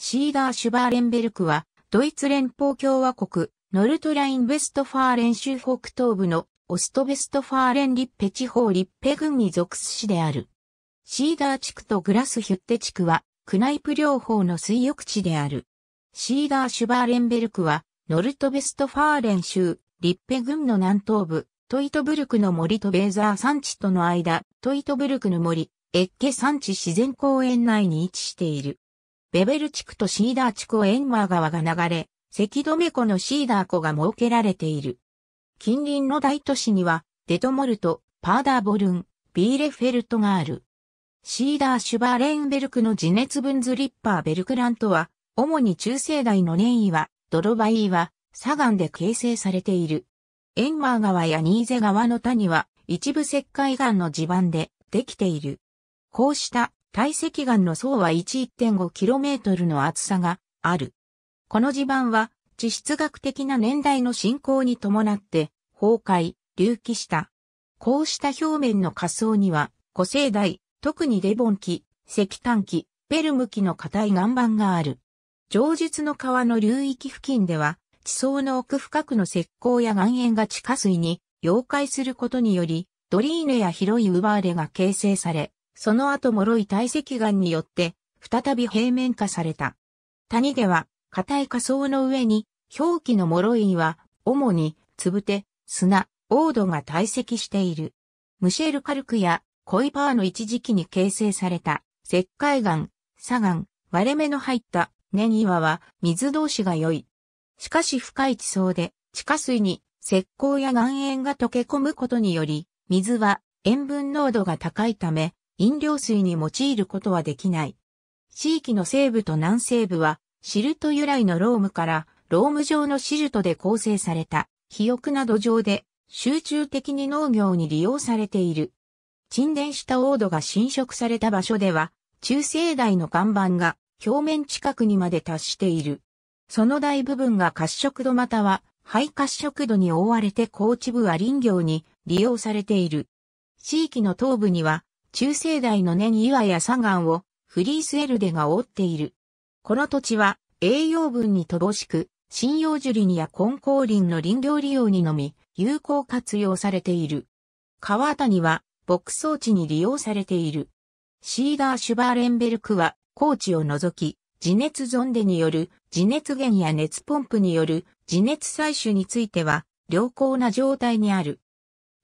シーダー・シュバーレンベルクは、ドイツ連邦共和国、ノルトライン・ベストファーレン州北東部のオストベストファーレン・リッペ地方リッペ郡に属す市である。シーダー地区とグラスヒュッテ地区は、クナイプ両方の水浴地である。シーダー・シュバーレンベルクは、ノルトベストファーレン州、リッペ郡の南東部、トイトブルクの森とベーザー山地との間、トイトブルクの森、エッケ山地自然公園内に位置している。ベベル地区とシーダー地区をエンマー川が流れ、関留湖のシーダー湖が設けられている。近隣の大都市には、デトモルト、パーダーボルン、ビーレフェルトがある。シーダーシュバーレーンベルクの地熱分ズリッパーベルクラントは、主に中世代の年位は、ドロバイーは、砂岩で形成されている。エンマー川やニーゼ川の谷は、一部石灰岩の地盤でできている。こうした堆積岩の層は 11.5km の厚さがある。この地盤は地質学的な年代の進行に伴って崩壊、隆起した。こうした表面の下層には古生代、特にデボン期、石炭期、ペルム期の硬い岩盤がある。上述の川の流域付近では地層の奥深くの石膏や岩塩が地下水に溶解することにより、ドリーネや広い奪われが形成され、その後脆い堆積岩によって、再び平面化された。谷では、硬い仮想の上に、表記の脆い岩、主に、つぶて、砂、黄土が堆積している。ムシェル・カルクや、コイパーの一時期に形成された、石灰岩、砂岩、割れ目の入った根。岩は水同士が良い。しかし深い地層で地下水に石膏や岩塩が溶け込むことにより、水は塩分濃度が高いため飲料水に用いることはできない。地域の西部と南西部は、シルト由来のロームから、ローム状のシルトで構成された、肥沃な土壌で、集中的に農業に利用されている。沈殿した王土が侵食された場所では、中生代の岩盤が表面近くにまで達している。その大部分が褐色土または肺褐色土に覆われて高地部は林業に利用されている。地域の東部には中生代の根に岩や砂岩をフリースエルデが覆っている。この土地は栄養分に乏しく、針葉樹林や根光林の林業利用にのみ有効活用されている。川谷は牧草地に利用されている。シーダーシュバーレンベルクは高地を除き、地熱ゾンデによる地熱源や熱ポンプによる地熱採取については良好な状態にある。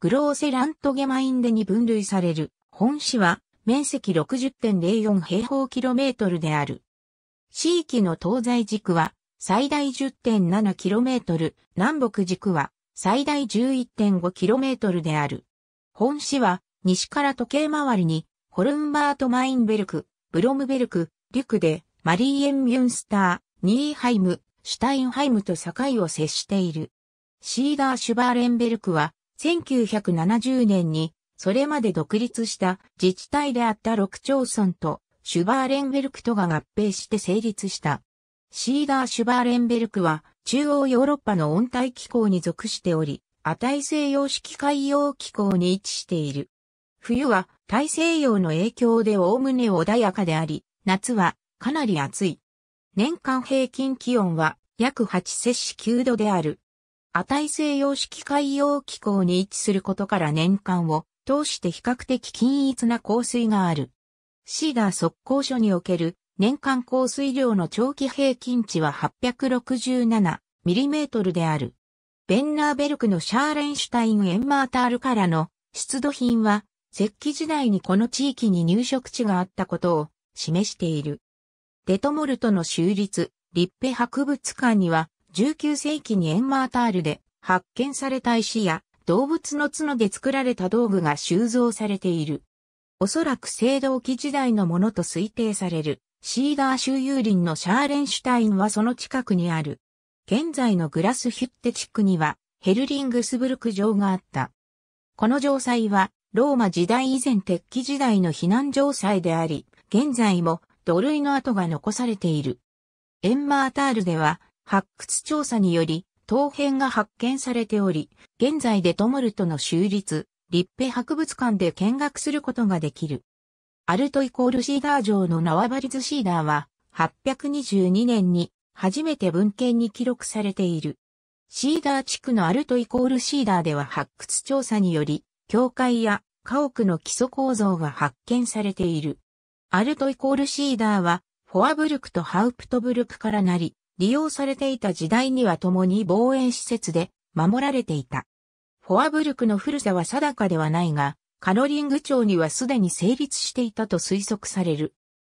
グローセラントゲマインデに分類される。本市は面積60.04平方キロメートルである。地域の東西軸は最大1 0 7トル、南北軸は最大1 1 5トルである。本市は西から時計回りにホルンバート・マインベルク、ブロムベルク、リュクでマリーエン・ミュンスター、ニーハイム、シュタインハイムと境を接している。シーダー・シュバーレンベルクは1970年にそれまで独立した自治体であった六町村とシュバーレンベルクとが合併して成立した。シーダー・シュバーレンベルクは中央ヨーロッパの温帯気候に属しており、亜大西洋式海洋気候に位置している。冬は大西洋の影響でおおむね穏やかであり、夏はかなり暑い。年間平均気温は約8摂氏9度である。亜大西洋式海洋気候に位置することから年間を通して比較的均一な降水がある。シーダー測候所における年間降水量の長期平均値は8 6 7トルである。ベンナーベルクのシャーレンシュタイン・エンマータールからの出土品は、石器時代にこの地域に入植地があったことを示している。デトモルトの州立、リッペ博物館には、19世紀にエンマータールで発見された石や動物の角で作られた道具が収蔵されている。おそらく青銅器時代のものと推定される、シーダー周遊林のシャーレンシュタインはその近くにある。現在のグラスヒュッテ地区には、ヘルリングスブルク城があった。この城塞は、ローマ時代以前鉄器時代の避難城塞であり、現在も土塁の跡が残されている。エンマータールでは、発掘調査により、陶片が発見されており、現在でトモルトの州立、立ペ博物館で見学することができる。アルトイコールシーダー城の縄張り図シーダーは、822年に初めて文献に記録されている。シーダー地区のアルトイコールシーダーでは発掘調査により、教会や家屋の基礎構造が発見されている。アルトイコールシーダーは、フォアブルクとハウプトブルクからなり、利用されていた時代には共に防衛施設で守られていた。フォアブルクの古さは定かではないが、カロリング町にはすでに成立していたと推測される。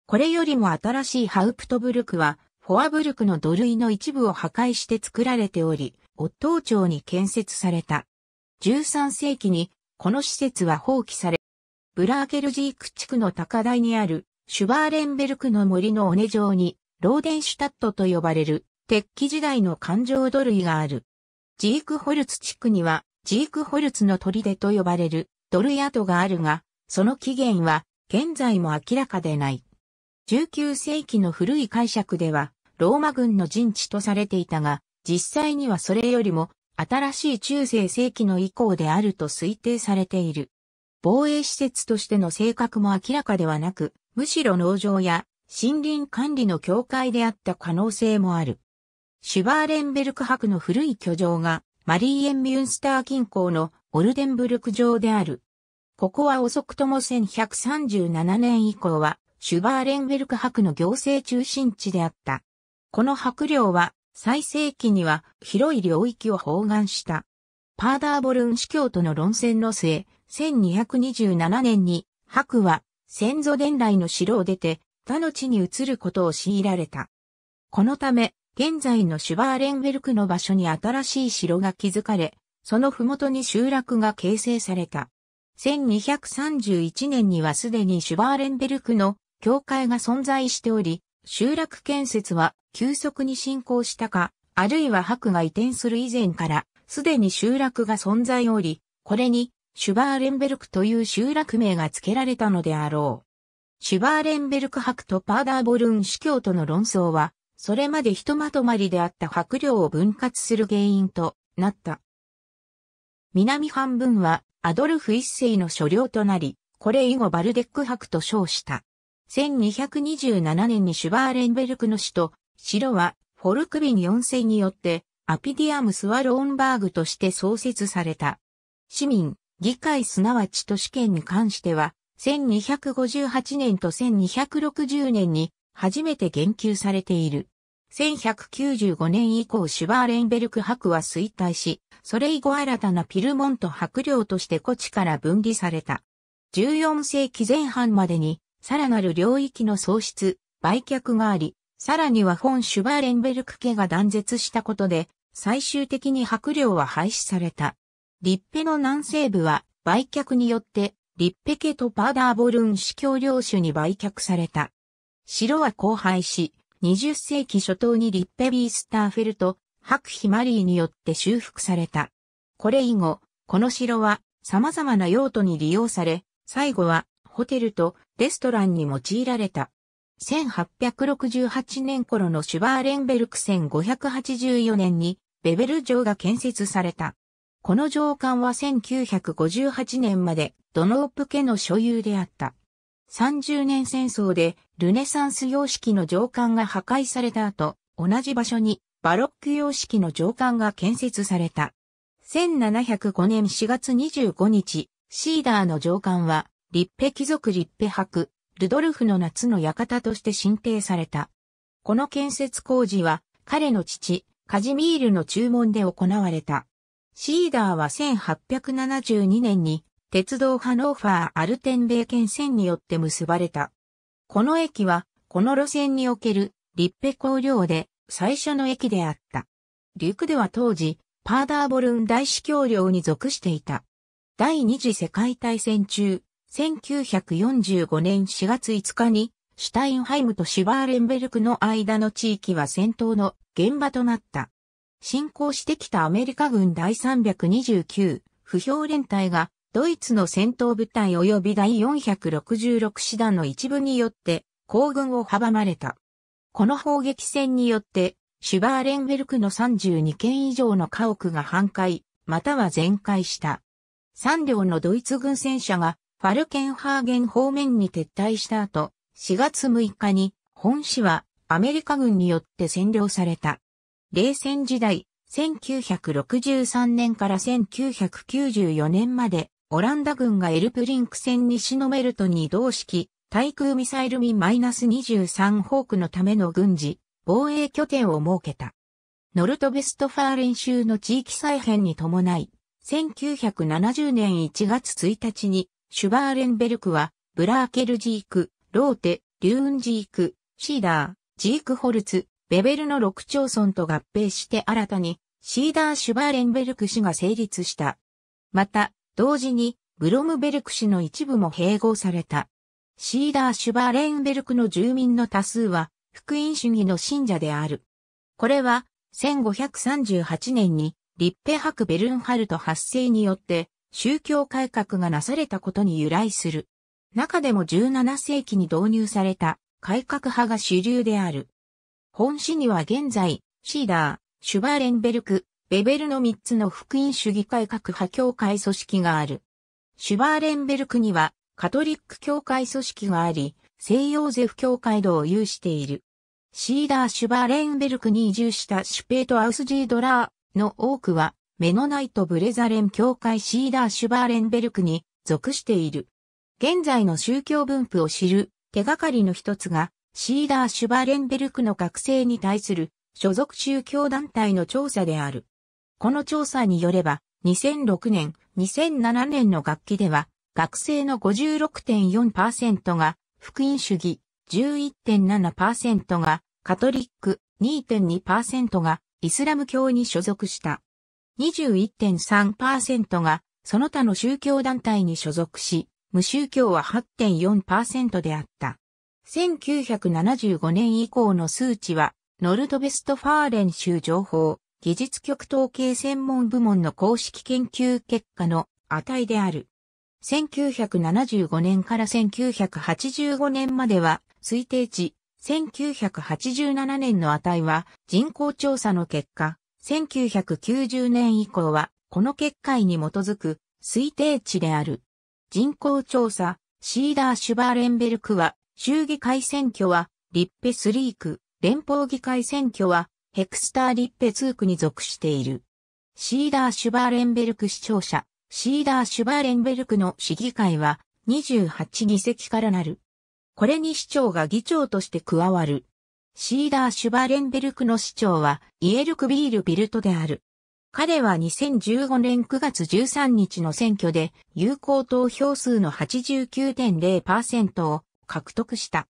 これよりも新しいハウプトブルクは、フォアブルクの土塁の一部を破壊して作られており、オットー町に建設された。13世紀に、この施設は放棄され、ブラーケルジーク地区の高台にあるシュバーレンベルクの森の尾根上にローデンシュタットと呼ばれる鉄器時代の環状土塁がある。ジークホルツ地区にはジークホルツの砦と呼ばれるドルヤ跡があるが、その起源は現在も明らかでない。19世紀の古い解釈では、ローマ軍の陣地とされていたが、実際にはそれよりも新しい中世世紀の以降であると推定されている。防衛施設としての性格も明らかではなく、むしろ農場や森林管理の境界であった可能性もある。シュバーレンベルク博の古い居城がマリーエンミュンスター近郊のオルデンブルク城である。ここは遅くとも1137年以降はシュバーレンベルク博の行政中心地であった。この博領は最盛期には広い領域を包含した。パーダーボルン司教との論戦の末、1227年に、博は先祖伝来の城を出て、他の地に移ることを強いられた。このため、現在のシュバーレンベルクの場所に新しい城が築かれ、その麓に集落が形成された。1231年にはすでにシュバーレンベルクの教会が存在しており、集落建設は急速に進行したか、あるいは白が移転する以前から、すでに集落が存在おり、これに、シュバーレンベルクという集落名が付けられたのであろう。シュバーレンベルク博とパーダーボルン司教との論争は、それまでひとまとまりであった白領を分割する原因となった。南半分はアドルフ一世の所領となり、これ以後バルデック博と称した。1227年にシュバーレンベルクの首都、城はフォルクビン4世によってアピディアムスワローンバーグとして創設された。市民、議会すなわち都市圏に関しては、1258年と1260年に初めて言及されている。1195年以降シュバーレンベルク博は衰退し、それ以後新たなピルモント博領として古地から分離された。14世紀前半までに、さらなる領域の喪失、売却があり、さらには本シュバーレンベルク家が断絶したことで、最終的に白領は廃止された。リッペの南西部は売却によってリッペケとパーダーボルン司教領主に売却された。城は荒廃し、20世紀初頭にリッペビースターフェルト、白ヒマリーによって修復された。これ以後、この城は様々な用途に利用され、最後はホテルとレストランに用いられた。1868年頃のシュバーレンベルク1584年にベベル城が建設された。この上官は1958年までドノープ家の所有であった。30年戦争でルネサンス様式の上官が破壊された後、同じ場所にバロック様式の上官が建設された。1705年4月25日、シーダーの上官は、立派貴族立派博、ルドルフの夏の館として進定された。この建設工事は、彼の父、カジミールの注文で行われた。シーダーは1872年に鉄道ハノーファー・アルテンベー県線によって結ばれた。この駅は、この路線におけるリッペ工業で最初の駅であった。リュクでは当時、パーダーボルン大司教領に属していた。第二次世界大戦中、1945年4月5日に、シュタインハイムとシュバーレンベルクの間の地域は戦闘の現場となった。侵攻してきたアメリカ軍第329不評連隊がドイツの戦闘部隊及び第466師団の一部によって行軍を阻まれた。この砲撃戦によってシュバーレンベルクの32件以上の家屋が半壊、または全壊した。3両のドイツ軍戦車がファルケンハーゲン方面に撤退した後、4月6日に本市はアメリカ軍によって占領された。冷戦時代、1963年から1994年まで、オランダ軍がエルプリンク戦西のメルトに移動式、対空ミサイルミ -23 ホークのための軍事、防衛拠点を設けた。ノルトベストファーレン州の地域再編に伴い、1970年1月1日に、シュバーレンベルクは、ブラーケルジーク、ローテ、リューンジーク、シーダー、ジークホルツ、ベベルの6町村と合併して新たにシーダーシュバーレンベルク市が成立した。また、同時にブロムベルク市の一部も併合された。シーダーシュバーレンベルクの住民の多数は福音主義の信者である。これは1538年にリッペ博ベルンハルト発生によって宗教改革がなされたことに由来する。中でも17世紀に導入された改革派が主流である。本市には現在、シーダー、シュバーレンベルク、ベベルの3つの福音主義改革派教会組織がある。シュバーレンベルクにはカトリック教会組織があり、西洋ゼフ教会堂を有している。シーダー・シュバーレンベルクに移住したシュペート・アウスジー・ドラーの多くは、メノナイト・ブレザレン教会シーダー・シュバーレンベルクに属している。現在の宗教分布を知る手がかりの一つが、シーダー・シュバレンベルクの学生に対する所属宗教団体の調査である。この調査によれば、2006年、2007年の学期では、学生の56.4%が福音主義、11.7%がカトリック、2.2%がイスラム教に所属した。21.3%がその他の宗教団体に所属し、無宗教は8.4%であった。1975年以降の数値は、ノルドベストファーレン州情報、技術局統計専門部門の公式研究結果の値である。1975年から1985年までは推定値、1987年の値は人口調査の結果、1990年以降はこの結果に基づく推定値である。人口調査、シーダー・シュバーレンベルクは州議会選挙は、リッペスリーク、連邦議会選挙は、ヘクスターリッペツークに属している。シーダー・シュバーレンベルク市長者、シーダー・シュバーレンベルクの市議会は、28議席からなる。これに市長が議長として加わる。シーダー・シュバーレンベルクの市長は、イエルクビール・ビルトである。彼は2015年9月13日の選挙で、有効投票数の89.0%を獲得した。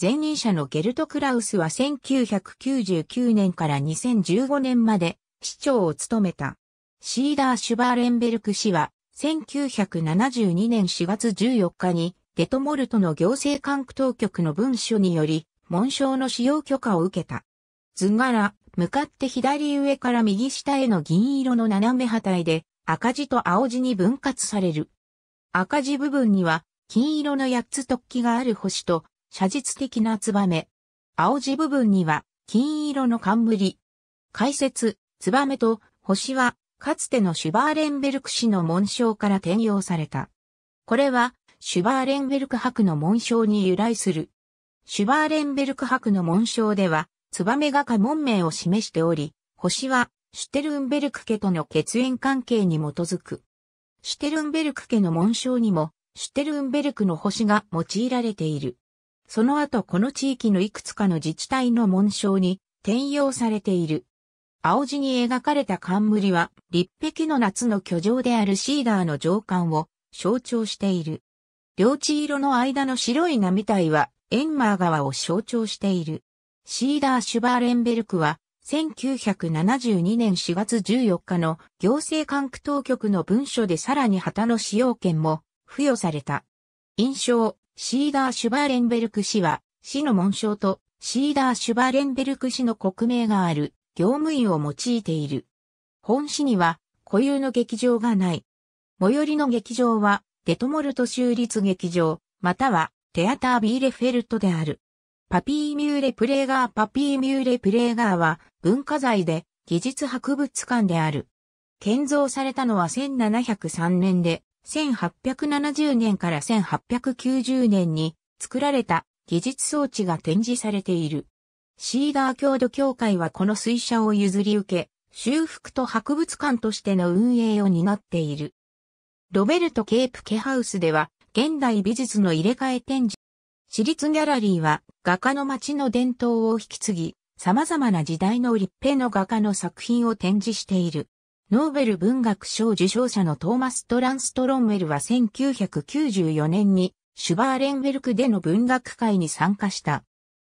前任者のゲルト・クラウスは1999年から2015年まで市長を務めた。シーダー・シュバーレンベルク氏は1972年4月14日にデトモルトの行政管区当局の文書により紋章の使用許可を受けた。図柄、向かって左上から右下への銀色の斜め波体で赤字と青字に分割される。赤字部分には金色の八つ突起がある星と、写実的なツバメ。青字部分には、金色の冠。解説、ツバメと星は、かつてのシュバーレンベルク氏の紋章から転用された。これは、シュバーレンベルク博の紋章に由来する。シュバーレンベルク博の紋章では、ツバメが家紋名を示しており、星は、シュテルンベルク家との血縁関係に基づく。シュテルンベルク家の紋章にも、シュテルンベルクの星が用いられている。その後この地域のいくつかの自治体の紋章に転用されている。青地に描かれた冠は、立壁の夏の巨城であるシーダーの上官を象徴している。両地色の間の白い波体は、エンマー川を象徴している。シーダー・シュバーレンベルクは、1972年4月14日の行政管区当局の文書でさらに旗の使用権も付与された。印象、シーダー・シュバーレンベルク氏は、市の紋章とシーダー・シュバーレンベルク氏の国名がある業務員を用いている。本市には固有の劇場がない。最寄りの劇場はデトモルト州立劇場、またはテアター・ビーレフェルトである。パピー・ミューレ・プレーガーパピー・ミューレ・プレーガーは文化財で技術博物館である。建造されたのは1703年で、1870年から1890年に作られた技術装置が展示されている。シーダー郷土協会はこの水車を譲り受け、修復と博物館としての運営を担っている。ロベルト・ケープ・ケハウスでは、現代美術の入れ替え展示。私立ギャラリーは、画家の町の伝統を引き継ぎ、様々な時代の立派の画家の作品を展示している。ノーベル文学賞受賞者のトーマス・トランストロンウェルは1994年にシュバーレンベルクでの文学会に参加した。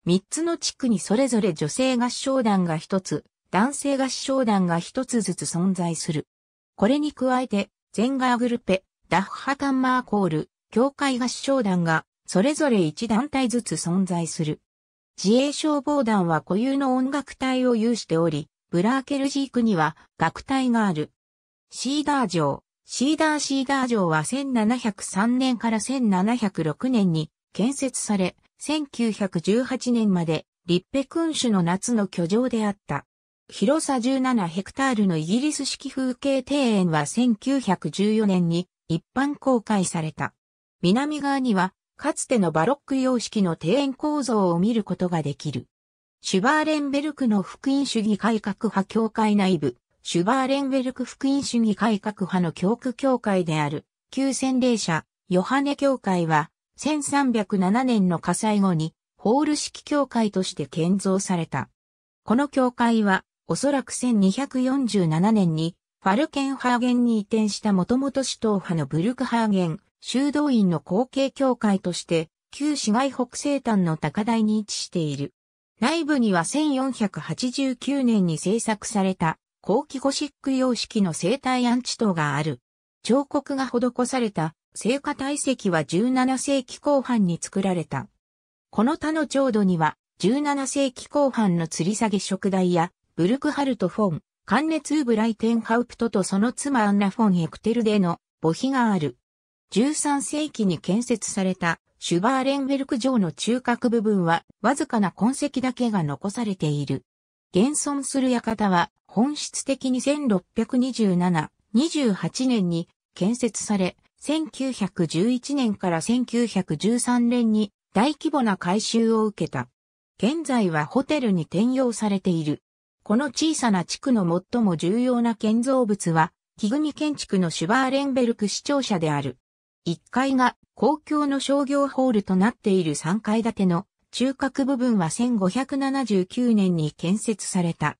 3つの地区にそれぞれ女性合唱団が1つ、男性合唱団が1つずつ存在する。これに加えて、ゼンガーグルペ、ダッハタンマーコール、教会合唱団がそれぞれ1団体ずつ存在する。自衛消防団は固有の音楽隊を有しており、ブラーケルジークには学隊がある。シーダー城、シーダーシーダー城は1703年から1706年に建設され、1918年までリッペ君主の夏の居城であった。広さ17ヘクタールのイギリス式風景庭園は1914年に一般公開された。南側には、かつてのバロック様式の庭園構造を見ることができる。シュバーレンベルクの福音主義改革派教会内部、シュバーレンベルク福音主義改革派の教区教会である、旧洗礼者、ヨハネ教会は、1307年の火災後に、ホール式教会として建造された。この教会は、おそらく1247年に、ファルケンハーゲンに移転した元々首都派のブルクハーゲン、修道院の後継教会として、旧市街北西端の高台に位置している。内部には1489年に制作された後期ゴシック様式の生体アンチ塔がある。彫刻が施された聖火体石は17世紀後半に作られた。この他の調度には17世紀後半の吊り下げ食台やブルクハルトフォン、カンネツーブライテンハウプトとその妻アンナフォンエクテルでの墓碑がある。13世紀に建設されたシュバーレンベルク城の中核部分はわずかな痕跡だけが残されている。現存する館は本質的に1627、28年に建設され、1911年から1913年に大規模な改修を受けた。現在はホテルに転用されている。この小さな地区の最も重要な建造物は、木組建築のシュバーレンベルク市庁舎である。1階が公共の商業ホールとなっている3階建ての中核部分は1579年に建設された。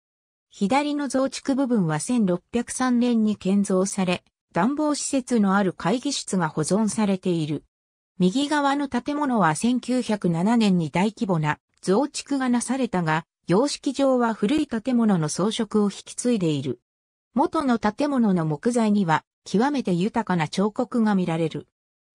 左の増築部分は1603年に建造され、暖房施設のある会議室が保存されている。右側の建物は1907年に大規模な増築がなされたが、様式上は古い建物の装飾を引き継いでいる。元の建物の木材には極めて豊かな彫刻が見られる。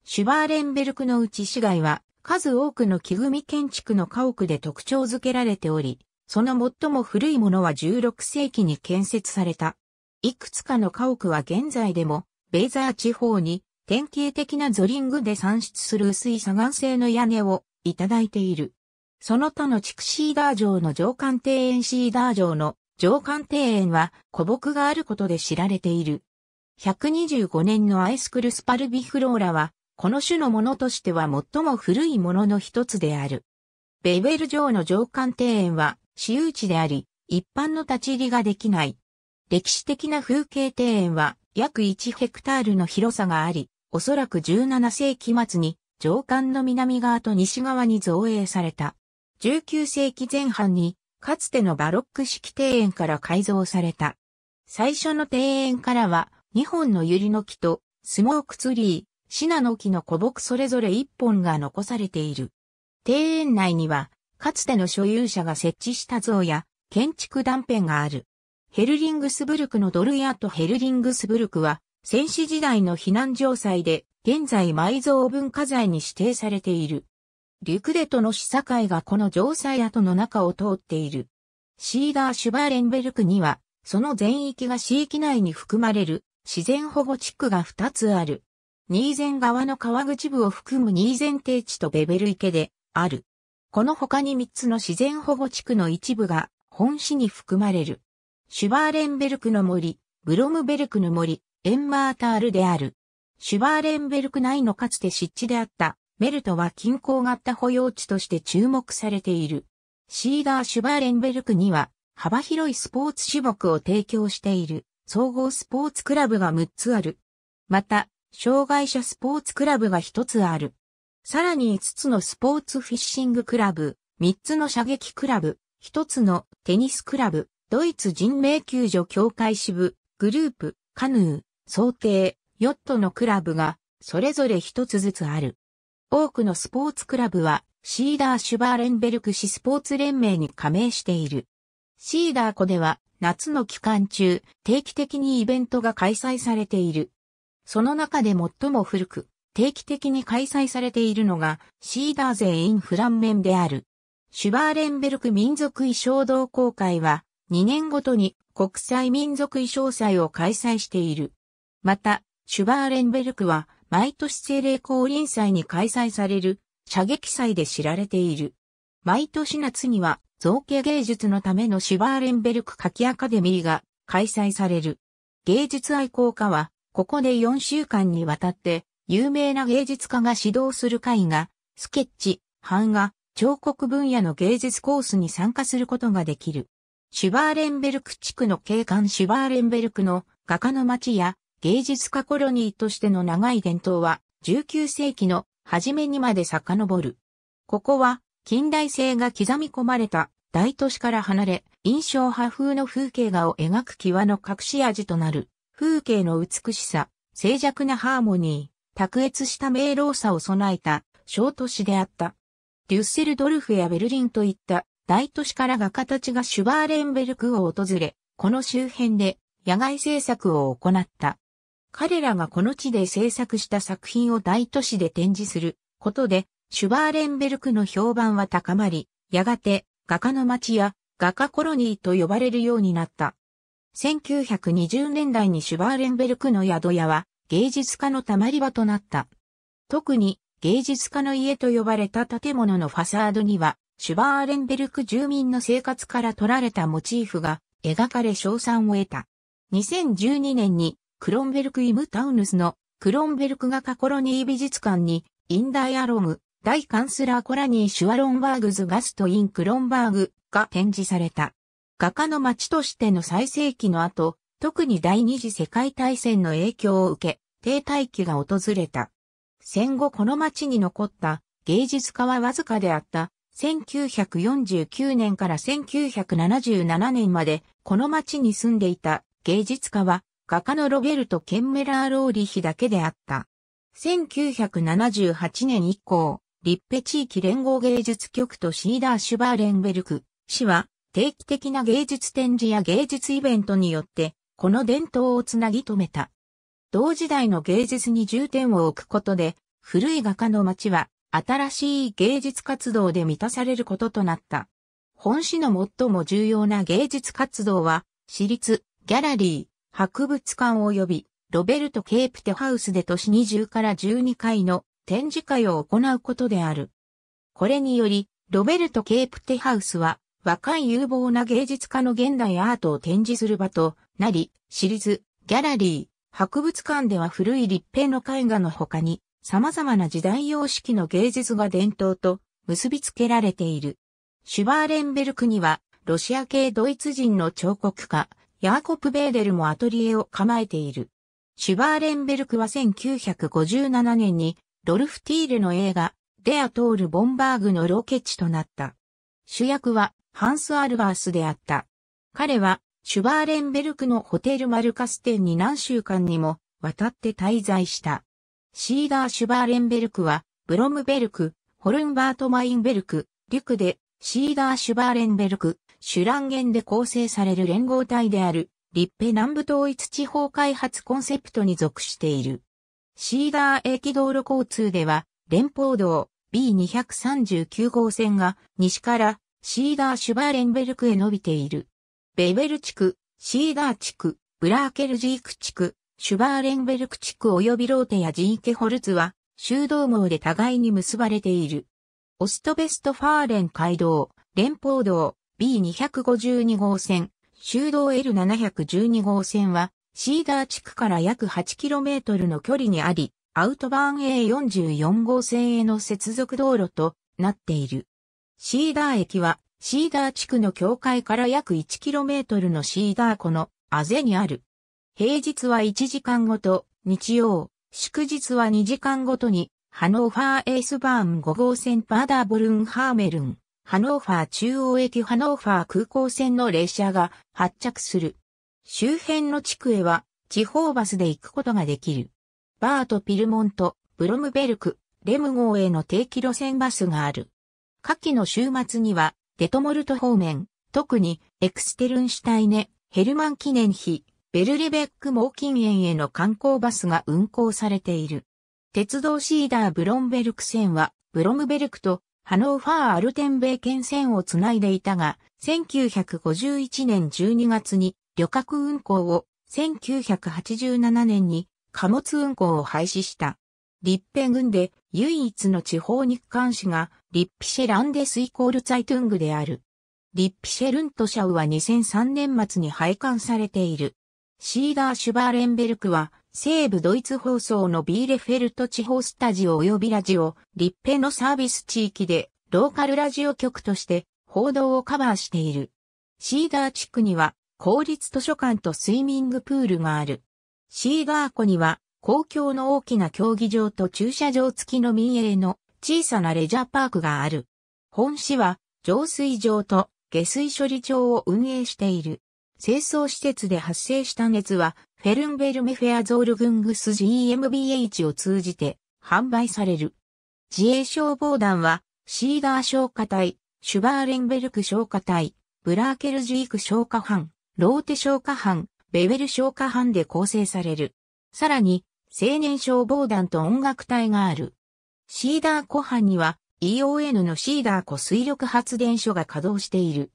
シュバーレンベルクのうち市街は数多くの木組建築の家屋で特徴づけられており、その最も古いものは16世紀に建設された。いくつかの家屋は現在でも、ベイザー地方に典型的なゾリングで産出する薄い砂岩製の屋根をいただいている。その他の地区シーダー城の上官庭園シーダー城の上官庭園は古木があることで知られている。125年のアイスクルスパルビフローラはこの種のものとしては最も古いものの一つである。ベベル城の城館庭園は私有地であり、一般の立ち入りができない。歴史的な風景庭園は約1ヘクタールの広さがあり、おそらく17世紀末に城館の南側と西側に造営された。19世紀前半にかつてのバロック式庭園から改造された。最初の庭園からは2本の百合の木とスモークツリー、シナノキの古木それぞれ一本が残されている。庭園内には、かつての所有者が設置した像や建築断片がある。ヘルリングスブルクのドルヤとヘルリングスブルクは、戦死時代の避難城塞で、現在埋蔵文化財に指定されている。リュクデトの市境がこの城塞跡の中を通っている。シーダー・シュバーレンベルクには、その全域が市域内に含まれる自然保護地区が2つある。新ン川の川口部を含む新ン低地とベベル池である。この他に3つの自然保護地区の一部が本市に含まれる。シュバーレンベルクの森、ブロムベルクの森、エンマータールである。シュバーレンベルク内のかつて湿地であったメルトは近郊型保養地として注目されている。シーダー・シュバーレンベルクには幅広いスポーツ種目を提供している総合スポーツクラブが6つある。また、障害者スポーツクラブが一つある。さらに五つのスポーツフィッシングクラブ、三つの射撃クラブ、一つのテニスクラブ、ドイツ人命救助協会支部、グループ、カヌー、想定、ヨットのクラブが、それぞれ一つずつある。多くのスポーツクラブは、シーダー・シュバーレンベルク市スポーツ連盟に加盟している。シーダー湖では、夏の期間中、定期的にイベントが開催されている。その中で最も古く、定期的に開催されているのが、シーダーゼイン・フランメンである。シュバーレンベルク民族衣装同好会は、2年ごとに国際民族衣装祭を開催している。また、シュバーレンベルクは、毎年精霊降臨祭に開催される、射撃祭で知られている。毎年夏には、造形芸術のためのシュバーレンベルク書きアカデミーが開催される。芸術愛好家は、ここで4週間にわたって、有名な芸術家が指導する会が、スケッチ、版画、彫刻分野の芸術コースに参加することができる。シュバーレンベルク地区の景観シュバーレンベルクの画家の街や芸術家コロニーとしての長い伝統は19世紀の初めにまで遡る。ここは近代性が刻み込まれた大都市から離れ印象派風の風景画を描く際の隠し味となる風景の美しさ、静寂なハーモニー、卓越した明朗さを備えた小都市であった。デュッセルドルフやベルリンといった大都市から画家たちがシュバーレンベルクを訪れ、この周辺で野外制作を行った。彼らがこの地で制作した作品を大都市で展示することで、シュバーレンベルクの評判は高まり、やがて画家の街や画家コロニーと呼ばれるようになった。1920年代にシュバーレンベルクの宿屋は芸術家のたまり場となった。特に芸術家の家と呼ばれた建物のファサードには、シュバーレンベルク住民の生活から取られたモチーフが描かれ賞賛を得た。2012年にクロンベルクイムタウヌスのクロンベルクがカコロニー美術館にインダイアログ、大カンスラーコラニー・シュワロンバーグズ・ガスト・イン・クロンバーグが展示された。画家の街としての最盛期の後、特に第二次世界大戦の影響を受け、停滞期が訪れた。戦後この街に残った芸術家はわずかであった1949年から1977年までこの街に住んでいた芸術家は画家のロベルト・ケンメラー・ローリヒだけであった。1978年以降、立ッペ地域連合芸術局とシーダー・シュバーレンベルク氏は定期的な芸術展示や芸術イベントによって、この伝統をつなぎ止めた。同時代の芸術に重点を置くことで、古い画家の街は新しい芸術活動で満たされることとなった。本市の最も重要な芸術活動は、私立、ギャラリー、博物館及び、ロベルト・ケープテハウスで年20から12回の展示会を行うことである。これにより、ロベルト・ケープテハウスは、若い有望な芸術家の現代アートを展示する場となり、シリーズ、ギャラリー、博物館では古い立平の絵画の他に、様々な時代様式の芸術が伝統と結びつけられている。シュバーレンベルクには、ロシア系ドイツ人の彫刻家、ヤーコプ・ベーデルもアトリエを構えている。シュバーレンベルクは1957年に、ドルフ・ティールの映画、デア・トール・ボンバーグのロケ地となった。主役は、ハンス・アルバースであった。彼は、シュバーレンベルクのホテルマルカス店に何週間にも渡って滞在した。シーダー・シュバーレンベルクは、ブロムベルク、ホルンバート・マインベルク、リュクで、シーダー・シュバーレンベルク、シュランゲンで構成される連合体である、リッペ南部統一地方開発コンセプトに属している。シーダー駅道路交通では、連邦道 B239 号線が西からシーダーシュバーレンベルクへ伸びている。ベベル地区、シーダー地区、ブラーケルジーク地区、シュバーレンベルク地区及びローテやジーケホルツは、修道網で互いに結ばれている。オストベストファーレン街道、連邦道、B252 号線、修道 L712 号線は、シーダー地区から約 8km の距離にあり、アウトバーン A44 号線への接続道路となっている。シーダー駅は、シーダー地区の境界から約 1km のシーダー湖のあぜにある。平日は1時間ごと、日曜、祝日は2時間ごとに、ハノーファーエースバーン5号線パーダーボルンハーメルン、ハノーファー中央駅ハノーファー空港線の列車が発着する。周辺の地区へは、地方バスで行くことができる。バート・ピルモント、ブロムベルク、レム号への定期路線バスがある。夏季の週末には、デトモルト方面、特にエクステルンシュタイネ、ヘルマン記念碑、ベルレベック猛近園への観光バスが運行されている。鉄道シーダーブロンベルク線は、ブロムベルクとハノーファー・アルテンベー県線をつないでいたが、1951年12月に旅客運行を、1987年に貨物運行を廃止した。立辺軍で唯一の地方日刊誌が、リッピシェランデスイコールツァイトゥングである。リッピシェルントシャウは2003年末に廃刊されている。シーダー・シュバーレンベルクは、西部ドイツ放送のビーレフェルト地方スタジオ及びラジオ、リッペのサービス地域で、ローカルラジオ局として、報道をカバーしている。シーダー地区には、公立図書館とスイミングプールがある。シーガー湖には、公共の大きな競技場と駐車場付きの民営の小さなレジャーパークがある。本市は浄水場と下水処理場を運営している。清掃施設で発生した熱は、フェルンベルメフェアゾールグングス GMBH を通じて販売される。自衛消防団は、シーダー消火隊、シュバーレンベルク消火隊、ブラーケルジーク消火班、ローテ消火班、ベベル消火班で構成される。さらに、青年消防団と音楽隊がある。シーダー湖畔には EON のシーダー湖水力発電所が稼働している。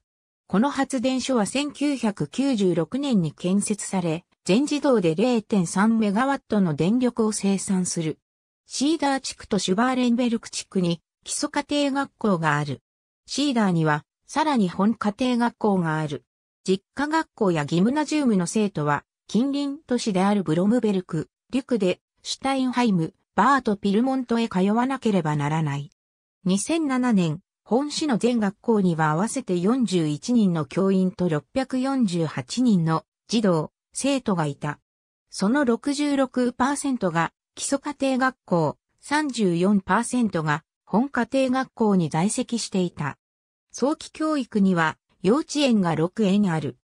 この発電所は1996年に建設され、全自動で0.3メガワットの電力を生産する。シーダー地区とシュバーレンベルク地区に基礎家庭学校がある。シーダーにはさらに本家庭学校がある。実家学校やギムナジウムの生徒は近隣都市であるブロムベルク、リュクで、シュタインハイム、バート・ピルモントへ通わなければならない。2007年、本市の全学校には合わせて41人の教員と648人の児童、生徒がいた。その66%が基礎家庭学校、34%が本家庭学校に在籍していた。早期教育には幼稚園が6園ある。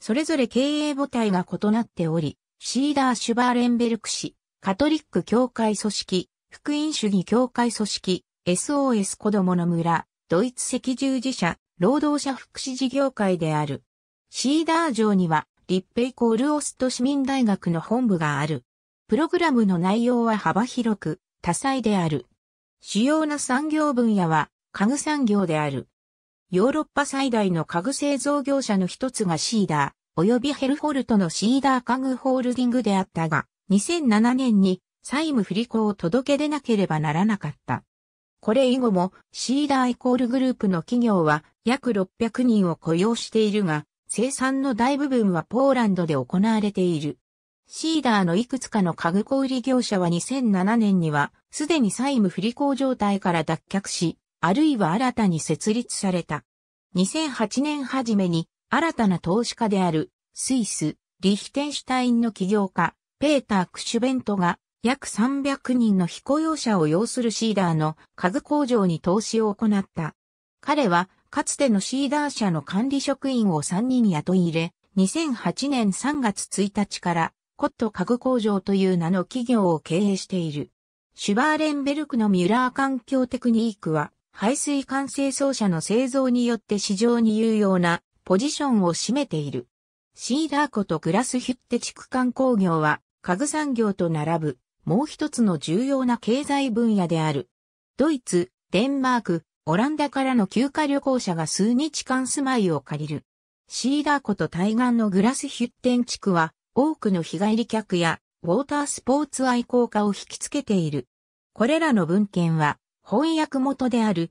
それぞれ経営母体が異なっており、シーダー・シュバーレンベルク氏、カトリック教会組織、福音主義教会組織、SOS 子供の村、ドイツ赤十字社、労働者福祉事業会である。シーダー城には、立イコールオスト市民大学の本部がある。プログラムの内容は幅広く、多彩である。主要な産業分野は、家具産業である。ヨーロッパ最大の家具製造業者の一つがシーダー、及びヘルフォルトのシーダー家具ホールディングであったが、2007年に債務不履行を届け出なければならなかった。これ以後もシーダーイコールグループの企業は約600人を雇用しているが、生産の大部分はポーランドで行われている。シーダーのいくつかの家具小売業者は2007年には、すでに債務不履行状態から脱却し、あるいは新たに設立された。2008年初めに新たな投資家である、スイス、リヒテンシュタインの起業家、ペーター・クシュベントが、約300人の非雇用者を要するシーダーの家具工場に投資を行った。彼は、かつてのシーダー社の管理職員を3人雇い入れ、2008年3月1日から、コット家具工場という名の企業を経営している。シュバーレンベルクのミュラー環境テクニークは、排水管清掃車の製造によって市場に有用なポジションを占めている。シーダー湖とグラスヒュッテ地区間工業は家具産業と並ぶもう一つの重要な経済分野である。ドイツ、デンマーク、オランダからの休暇旅行者が数日間住まいを借りる。シーダー湖と対岸のグラスヒュッテン地区は多くの日帰り客やウォータースポーツ愛好家を引きつけている。これらの文献は翻訳元である